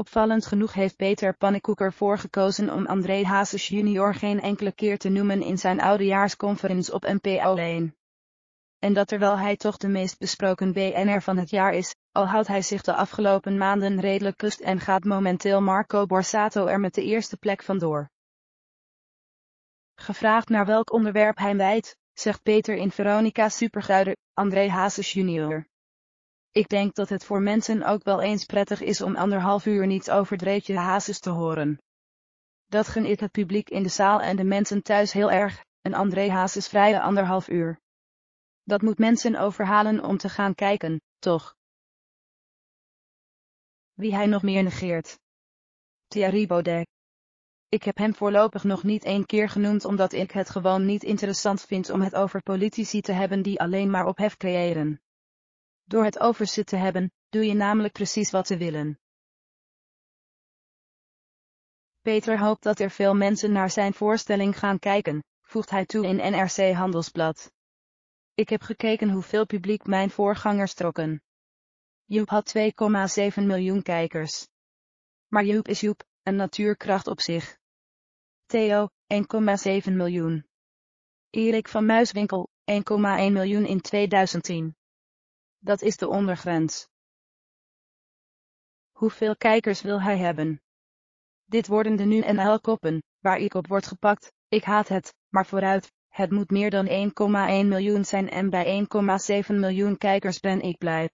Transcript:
Opvallend genoeg heeft Peter Pannekoek ervoor gekozen om André Hazes junior geen enkele keer te noemen in zijn oudejaarsconferentie op NPO 1. En dat terwijl hij toch de meest besproken BNR van het jaar is, al houdt hij zich de afgelopen maanden redelijk kust en gaat momenteel Marco Borsato er met de eerste plek vandoor. Gevraagd naar welk onderwerp hij wijdt, zegt Peter in Veronica Superguider, André Hazes junior. Ik denk dat het voor mensen ook wel eens prettig is om anderhalf uur niet Dreetje hazes te horen. Dat gun ik het publiek in de zaal en de mensen thuis heel erg, een André Hazes vrije anderhalf uur. Dat moet mensen overhalen om te gaan kijken, toch? Wie hij nog meer negeert. Thierry Baudet. Ik heb hem voorlopig nog niet één keer genoemd omdat ik het gewoon niet interessant vind om het over politici te hebben die alleen maar ophef creëren. Door het overzit te hebben, doe je namelijk precies wat ze willen. Peter hoopt dat er veel mensen naar zijn voorstelling gaan kijken, voegt hij toe in NRC Handelsblad. Ik heb gekeken hoeveel publiek mijn voorgangers trokken. Joep had 2,7 miljoen kijkers. Maar Joep is Joep, een natuurkracht op zich. Theo, 1,7 miljoen. Erik van Muiswinkel, 1,1 miljoen in 2010. Dat is de ondergrens. Hoeveel kijkers wil hij hebben? Dit worden de nu en NL koppen, waar ik op word gepakt, ik haat het, maar vooruit, het moet meer dan 1,1 miljoen zijn en bij 1,7 miljoen kijkers ben ik blij.